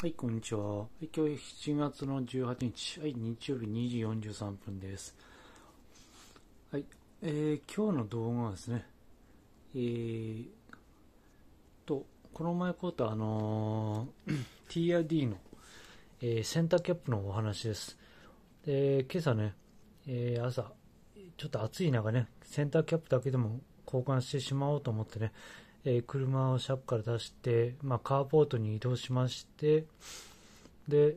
はい、こんにちは。はい、今日7月の18日、はい、日曜日2時43分です。はい、えー、今日の動画はですね、えー、と、この前こうとあのー、TRD の、えー、センターキャップのお話です。で、今朝ね、えー、朝、ちょっと暑い中ね、センターキャップだけでも交換してしまおうと思ってね、えー、車を車庫から出して、まあ、カーポートに移動しましてで、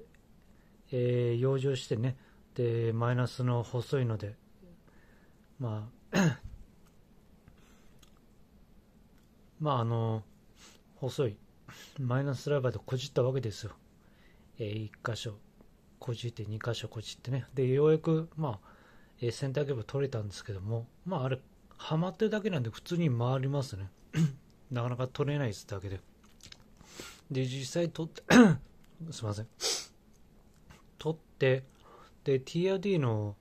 えー、養生してねでマイナスの細いので、まあ まああの細いマイナスライバーでこじったわけですよ、えー、1箇所こじって2箇所こじってねでようやく、まあえー、洗濯機取れたんですけどもまああれはまってるだけなんで普通に回りますねなかなか取れないですだけで。で、実際取って すいません。取って、で、TRD の、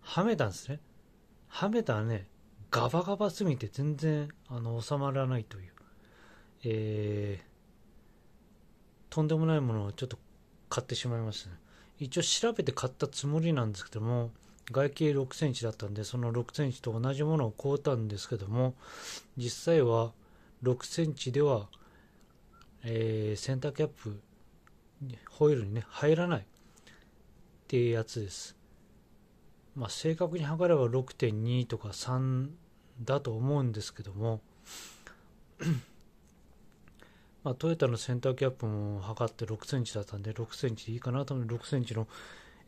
はめたんですね。はめたらね、ガバガバすぎて全然、あの、収まらないという。えー、とんでもないものをちょっと買ってしまいましたね。一応調べて買ったつもりなんですけども、外径6センチだったんで、その6センチと同じものを買うたんですけども、実際は6センチでは、えー、センターキャップホイールにね入らないっていうやつです、まあ、正確に測れば6.2とか3だと思うんですけどもまあ、トヨタのセンターキャップも測って6センチだったんで6センチでいいかなと思って6センチの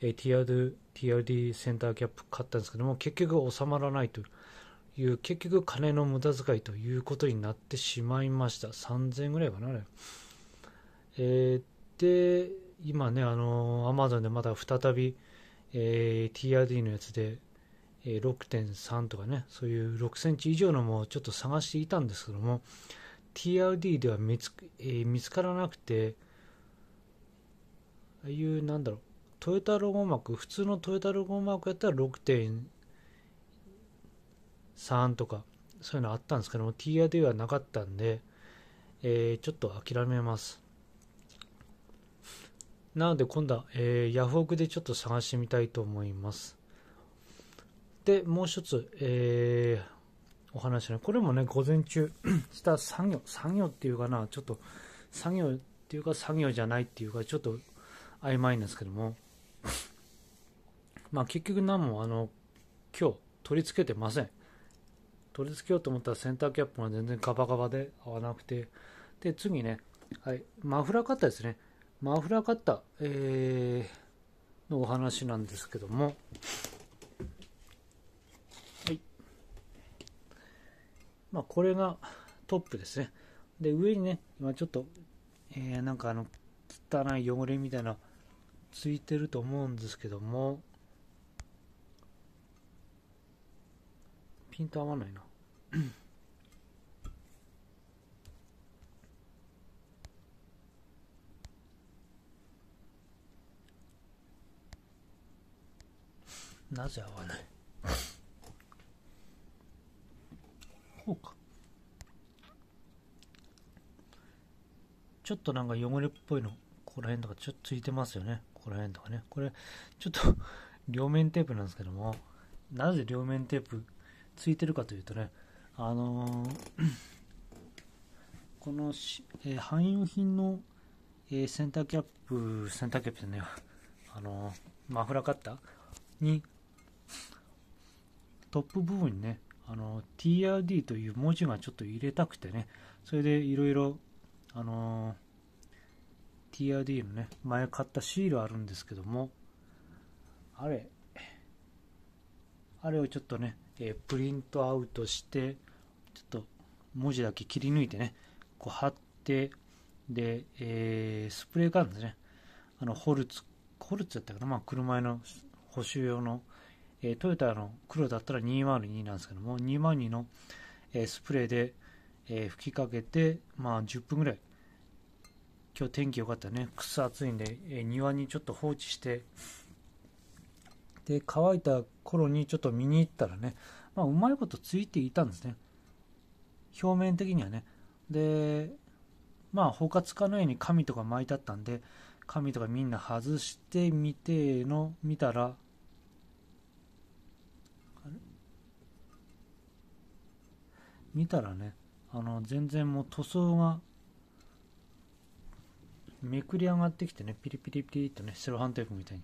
TRD, TRD センターキャップ買ったんですけども結局収まらないという結局金の無駄遣いということになってしまいました3000円ぐらいかなあれ、えー、で今ねあのアマゾンでまた再び、えー、TRD のやつで、えー、6.3とかねそういう6センチ以上のもちょっと探していたんですけども TRD では見つ,、えー、見つからなくてああいうなんだろうトヨタロゴマーク普通のトヨタロゴマークやったら6.1 3とか、そういうのあったんですけども、t r ではなかったんで、えー、ちょっと諦めます。なので今度は、えー、ヤフオクでちょっと探してみたいと思います。で、もう一つ、えー、お話ね、これもね、午前中した 作業、作業っていうかな、ちょっと作業っていうか作業じゃないっていうか、ちょっと曖昧なんですけども、まあ結局何もあの、今日取り付けてません。取り付けようと思ったらセンターキャップが全然カバカバで合わなくて、で、次ね、はい、マフラーカッターですね。マフラーカッター、えー、のお話なんですけども、はい。まあ、これがトップですね。で、上にね、今ちょっと、えー、なんかあの、汚い汚れみたいな、ついてると思うんですけども、ピント合わないななぜ合わないこうかちょっとなんか汚れっぽいのここら辺とかちょっとついてますよねここら辺とかねこれちょっと 両面テープなんですけどもなぜ両面テープついてるかというとね、あのー、このし、えー、汎用品の、えー、センターキャップ、センターキャップじゃねあのー、マフラーカッターに、トップ部分にね、あの TRD という文字がちょっと入れたくてね、それでいろいろ、あの TRD のね、前買ったシールあるんですけども、あれ、あれをちょっとね、えプリントアウトして、ちょっと文字だけ切り抜いてね、こう貼って、で、えー、スプレー缶ですね。あの、ホルツ、ホルツだったかな、まあ、車の補修用の、えー、トヨタの黒だったら202なんですけども、202の、えー、スプレーで、えー、吹きかけて、まあ、10分ぐらい。今日天気良かったね。くっそ暑いんで、え庭にちょっと放置して、で乾いた頃にちょっと見に行ったらね、まあ、うまいことついていたんですね表面的にはねでまあ包括かのように紙とか巻いてあったんで紙とかみんな外してみての見たら見たらねあの全然もう塗装がめくり上がってきてねピリピリピリっとねセロハンテープみたいに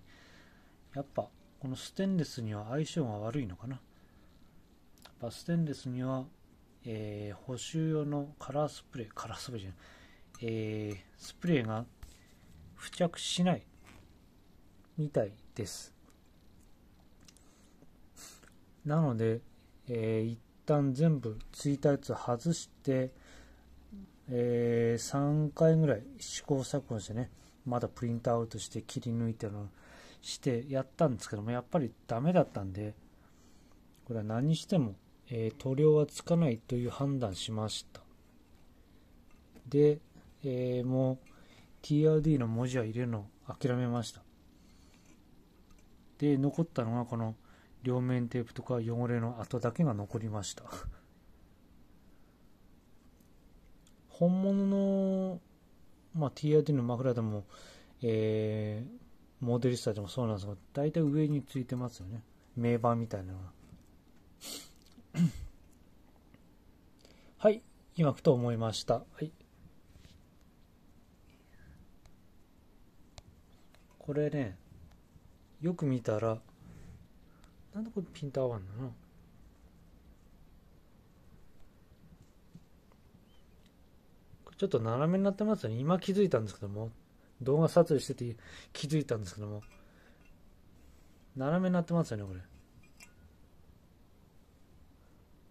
やっぱこのステンレスには相性が悪いのかなバステンレスには、えー、補修用のカラースプレーカラースプレーじゃない、えー、スプレーが付着しないみたいですなので、えー、一旦全部ついたやつ外して、えー、3回ぐらい試行錯誤してねまだプリントアウトして切り抜いてのしてやったんですけどもやっぱりダメだったんでこれは何しても、えー、塗料はつかないという判断しましたで、えー、もう TRD の文字は入れるのを諦めましたで残ったのがこの両面テープとか汚れの跡だけが残りました 本物の、まあ、TRD のマフラーでも、えー、モデリストたちもそうなんですが、大体上についてますよね。名板みたいなのは。はい、今ふと思いました。はい。これね、よく見たら、なんでこれピント合わんのな。ちょっと斜めになってますよね。今気づいたんですけども、動画撮影してて気づいたんですけども、斜めになってますよね、これ。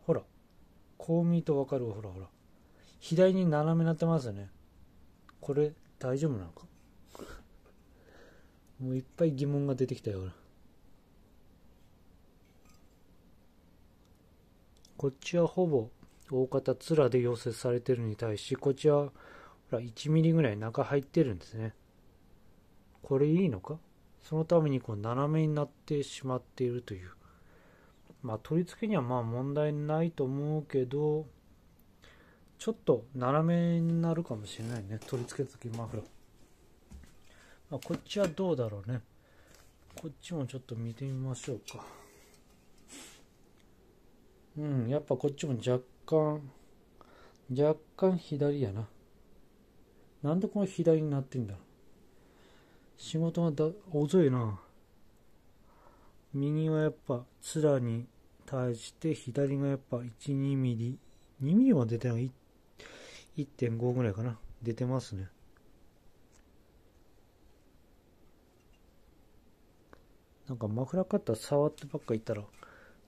ほら。こう見るとわかるほらほら。左に斜めになってますよね。これ、大丈夫なのか もういっぱい疑問が出てきたよ、ほら。こっちはほぼ大方面で溶接されてるに対し、こっちはほら1ミリぐらい中入ってるんですね。これいいのかそのためにこう斜めになってしまっているという。まあ取り付けにはまあ問題ないと思うけど、ちょっと斜めになるかもしれないね。取り付けた時マフラー。まあ、こっちはどうだろうね。こっちもちょっと見てみましょうか。うん、やっぱこっちも若干、若干左やな。なんでこの左になってんだろう。仕事がだ遅いな右はやっぱ面に対して左がやっぱ12ミリ2ミリは出てない1.5ぐらいかな出てますねなんかマフラーカッター触ってばっかいったら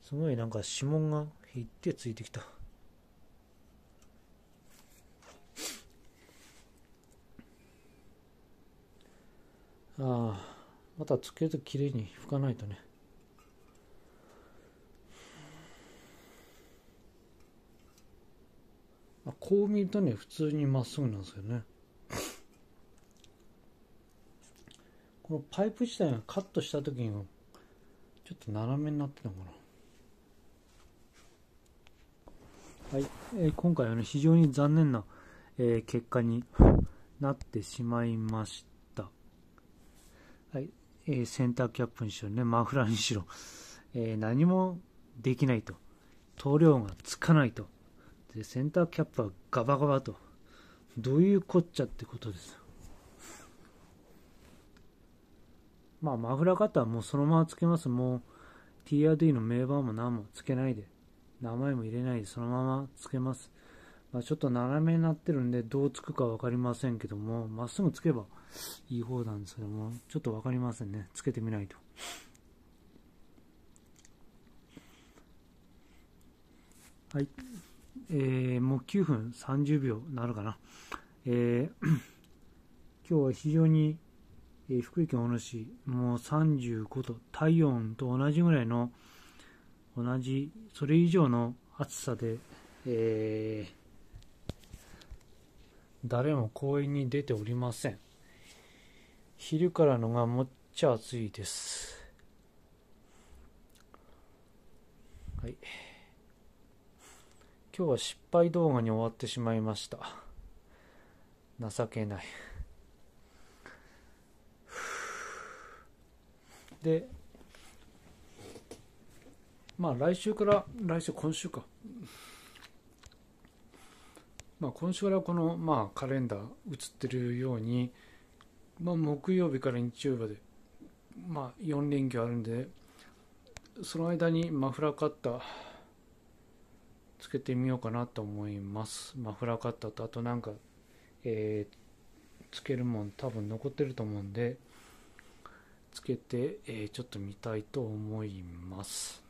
すごいなんか指紋がひってついてきたああまたつけるときれいに拭かないとねこう見るとね普通にまっすぐなんですよねこのパイプ自体がカットした時にちょっと斜めになってたのかなはい、えー、今回はね非常に残念な、えー、結果になってしまいましたはいえー、センターキャップにしろね、マフラーにしろ、えー、何もできないと。塗料がつかないと。で、センターキャップはガバガバと。どういうこっちゃってことです。まあ、マフラーカッターはもうそのままつけます。もう、TRD の名番も何もつけないで、名前も入れないで、そのままつけます。まちょっと斜めになってるんでどうつくか分かりませんけどもまっすぐつけばいい方なんですけどもちょっと分かりませんねつけてみないとはいえー、もう9分30秒なるかな、えー、今日は非常に、えー、福井県小野市もう35度体温と同じぐらいの同じそれ以上の暑さで、えー誰も公園に出ておりません。昼からのがもっちゃ暑いです。はい。今日は失敗動画に終わってしまいました。情けない。で、まあ来週から、来週、今週か。まあ、今週はこの、まあ、カレンダー映ってるように、まあ、木曜日から日曜日まで、まあ、4連休あるんでその間にマフラーカッターつけてみようかなと思いますマフラーカッターとあとなんか、えー、つけるもん多分残ってると思うんでつけて、えー、ちょっと見たいと思います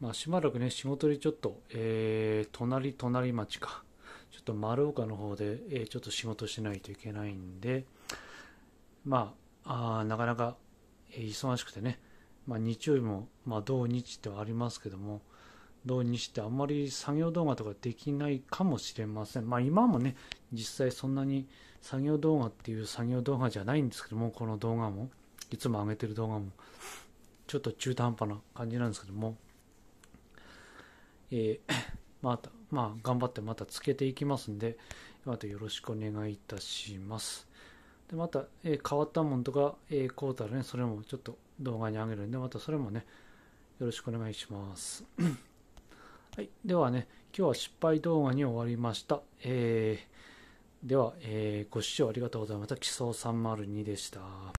まあ、しばらくね、仕事でちょっと、えー、隣隣町か、ちょっと丸岡の方で、えー、ちょっと仕事しないといけないんで、まあ、あなかなか、えー、忙しくてね、まあ、日曜日も、まあ、土日ってはありますけども、土日ってあんまり作業動画とかできないかもしれません。まあ、今もね、実際そんなに作業動画っていう作業動画じゃないんですけども、この動画も、いつも上げてる動画も、ちょっと中途半端な感じなんですけども、えー、また、まあ、頑張ってまたつけていきますんで、またよろしくお願いいたします。で、また、えー、変わったもんとか、えー、こうたらね、それもちょっと動画に上げるんで、またそれもね、よろしくお願いします。はい、ではね、今日は失敗動画に終わりました。えー、では、えー、ご視聴ありがとうございました。木曽302でした。